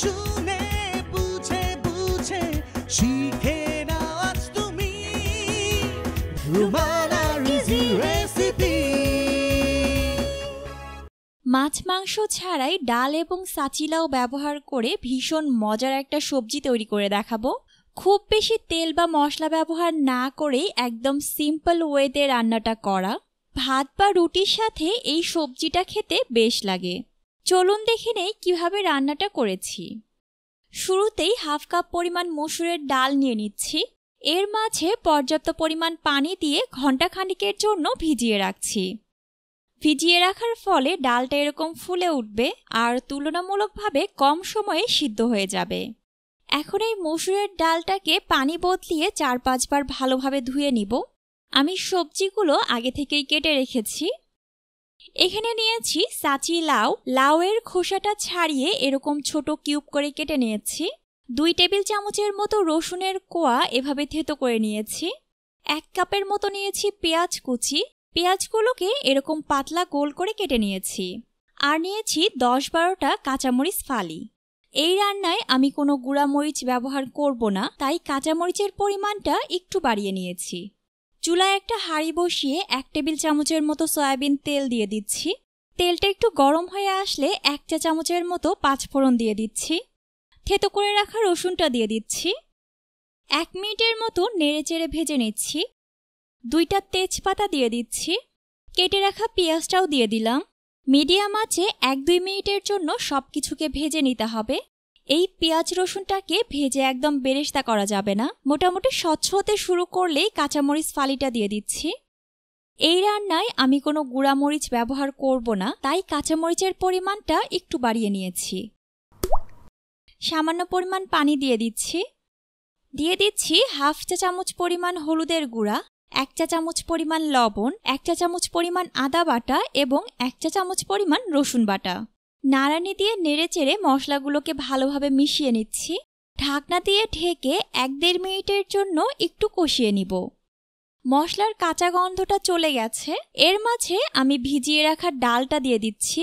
শুনে বুঝে বুঝে শিখে তুমি মাছ মাংস ছাড়াই ডাল এবং সাচিলাও ব্যবহার করে ভীষণ মজার একটা সবজি তৈরি করে দেখাবো খুব বেশি তেল বা মশলা ব্যবহার না করেই একদম সিম্পল ওয়েতে রান্নাটা করা ভাত বা রুটির সাথে এই সবজিটা খেতে বেশ লাগে চলুন দেখে নেই কীভাবে রান্নাটা করেছি শুরুতেই হাফ কাপ পরিমাণ মসুরের ডাল নিয়ে নিচ্ছি এর মাঝে পর্যাপ্ত পরিমাণ পানি দিয়ে ঘণ্টাখানিকের জন্য ভিজিয়ে রাখছি ভিজিয়ে রাখার ফলে ডালটা এরকম ফুলে উঠবে আর তুলনামূলকভাবে কম সময়ে সিদ্ধ হয়ে যাবে এখন এই মসুরের ডালটাকে পানি বদলিয়ে চার পাঁচবার ভালোভাবে ধুয়ে নিব আমি সবজিগুলো আগে থেকেই কেটে রেখেছি এখানে নিয়েছি সাচি লাউ লাউয়ের খোসাটা ছাড়িয়ে এরকম ছোট কিউব করে কেটে নিয়েছি দুই টেবিল চামচের মতো রসুনের কোয়া এভাবে থেতো করে নিয়েছি এক কাপের মতো নিয়েছি পেঁয়াজ কুচি পেঁয়াজগুলোকে এরকম পাতলা গোল করে কেটে নিয়েছি আর নিয়েছি দশ বারোটা কাঁচামরিচ ফালি এই রান্নায় আমি কোনো গুঁড়ামরিচ ব্যবহার করব না তাই কাঁচামরিচের পরিমাণটা একটু বাড়িয়ে নিয়েছি চুলায় একটা হাঁড়ি বসিয়ে এক টেবিল চামচের মতো সয়াবিন তেল দিয়ে দিচ্ছি তেলটা একটু গরম হয়ে আসলে এক চা চামচের মতো পাঁচফোড়ন দিয়ে দিচ্ছি থেতো করে রাখা রসুনটা দিয়ে দিচ্ছি এক মিনিটের মতো নেড়েচেড়ে ভেজে নিচ্ছি দুইটা তেজপাতা দিয়ে দিচ্ছি কেটে রাখা পেঁয়াজটাও দিয়ে দিলাম মিডিয়াম আছে এক দুই মিনিটের জন্য সব কিছুকে ভেজে নিতে হবে এই পেঁয়াজ রসুনটাকে ভেজে একদম বেরেস্তা করা যাবে না মোটামুটি স্বচ্ছ হতে শুরু করলেই কাঁচামরিচ ফালিটা দিয়ে দিচ্ছি এই রান্নায় আমি কোনো গুঁড়ামরিচ ব্যবহার করব না তাই কাঁচামরিচের পরিমাণটা একটু বাড়িয়ে নিয়েছি সামান্য পরিমাণ পানি দিয়ে দিচ্ছি দিয়ে দিচ্ছি হাফ চা চামচ পরিমাণ হলুদের গুঁড়া এক চা চামচ পরিমাণ লবণ এক চা চামচ পরিমাণ আদা বাটা এবং এক চা চামচ পরিমাণ রসুন বাটা নাড়ানি দিয়ে নেড়ে চেড়ে মশলাগুলোকে ভালোভাবে মিশিয়ে নিচ্ছি ঢাকনা দিয়ে ঢেকে এক দেড় মিনিটের জন্য একটু কষিয়ে নিব মশলার কাঁচা গন্ধটা চলে গেছে এর মাঝে আমি ভিজিয়ে রাখা ডালটা দিয়ে দিচ্ছি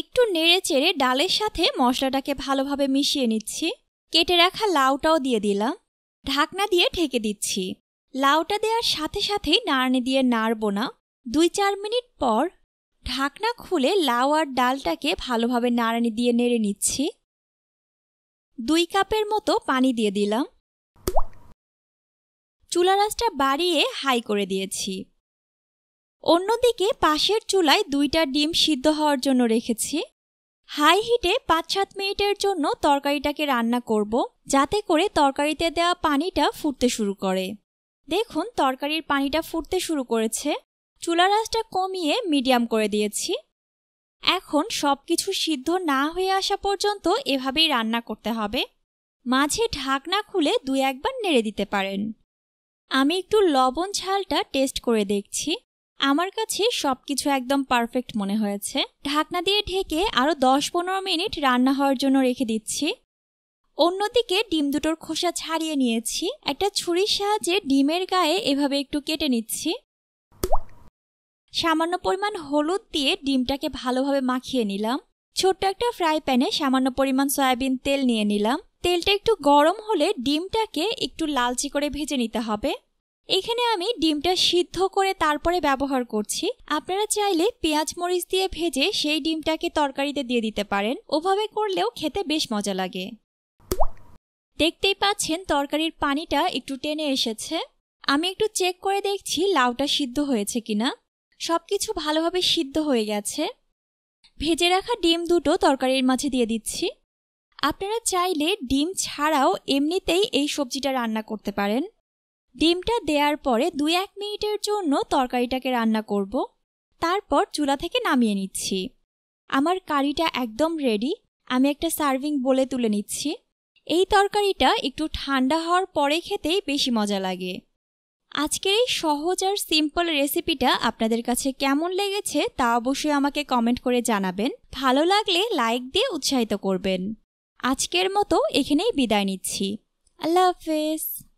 একটু নেড়ে চেড়ে ডালের সাথে মশলাটাকে ভালোভাবে মিশিয়ে নিচ্ছি কেটে রাখা লাউটাও দিয়ে দিলাম ঢাকনা দিয়ে ঢেকে দিচ্ছি লাউটা দেওয়ার সাথে সাথেই নাড়ানি দিয়ে নাড়ব না দুই চার মিনিট পর ঢাকনা খুলে লাউ আর ডালটাকে ভালোভাবে নাড়ানি দিয়ে নেড়ে নিচ্ছি দুই কাপের মতো পানি দিয়ে দিলাম চুলা বাড়িয়ে হাই করে দিয়েছি অন্যদিকে পাশের চুলায় দুইটা ডিম সিদ্ধ হওয়ার জন্য রেখেছি হাই হিটে পাঁচ সাত মিনিটের জন্য তরকারিটাকে রান্না করব যাতে করে তরকারিতে দেওয়া পানিটা ফুটতে শুরু করে দেখুন তরকারির পানিটা ফুটতে শুরু করেছে চুলার আঁচটা কমিয়ে মিডিয়াম করে দিয়েছি এখন সব কিছু সিদ্ধ না হয়ে আসা পর্যন্ত এভাবেই রান্না করতে হবে মাঝে ঢাকনা খুলে দুই একবার নেড়ে দিতে পারেন আমি একটু লবণ ঝালটা টেস্ট করে দেখছি আমার কাছে সব কিছু একদম পারফেক্ট মনে হয়েছে ঢাকনা দিয়ে ঢেকে আরও দশ পনেরো মিনিট রান্না হওয়ার জন্য রেখে দিচ্ছি অন্যদিকে ডিম দুটোর খোসা ছাড়িয়ে নিয়েছি একটা ছুরির সাহায্যে ডিমের গায়ে এভাবে একটু কেটে নিচ্ছি সামান্য পরিমাণ হলুদ দিয়ে ডিমটাকে ভালোভাবে মাখিয়ে নিলাম ছোট্ট একটা ফ্রাই প্যানে সামান্য পরিমাণ সয়াবিন তেল নিয়ে নিলাম তেলটা একটু গরম হলে ডিমটাকে একটু লালচি করে ভেজে নিতে হবে এখানে আমি ডিমটা সিদ্ধ করে তারপরে ব্যবহার করছি আপনারা চাইলে পেঁয়াজ মরিচ দিয়ে ভেজে সেই ডিমটাকে তরকারিতে দিয়ে দিতে পারেন ওভাবে করলেও খেতে বেশ মজা লাগে দেখতেই পাচ্ছেন তরকারির পানিটা একটু টেনে এসেছে আমি একটু চেক করে দেখছি লাউটা সিদ্ধ হয়েছে কিনা সব কিছু ভালোভাবে সিদ্ধ হয়ে গেছে ভেজে রাখা ডিম দুটো তরকারির মাঝে দিয়ে দিচ্ছি আপনারা চাইলে ডিম ছাড়াও এমনিতেই এই সবজিটা রান্না করতে পারেন ডিমটা দেওয়ার পরে দুই এক মিনিটের জন্য তরকারিটাকে রান্না করব তারপর চুলা থেকে নামিয়ে নিচ্ছি আমার কারিটা একদম রেডি আমি একটা সার্ভিং বলে তুলে নিচ্ছি এই তরকারিটা একটু ঠান্ডা হওয়ার পরে খেতেই বেশি মজা লাগে আজকের এই সহজ আর সিম্পল রেসিপিটা আপনাদের কাছে কেমন লেগেছে তা অবশ্যই আমাকে কমেন্ট করে জানাবেন ভালো লাগলে লাইক দিয়ে উৎসাহিত করবেন আজকের মতো এখানেই বিদায় নিচ্ছি আল্লাহ হাফেজ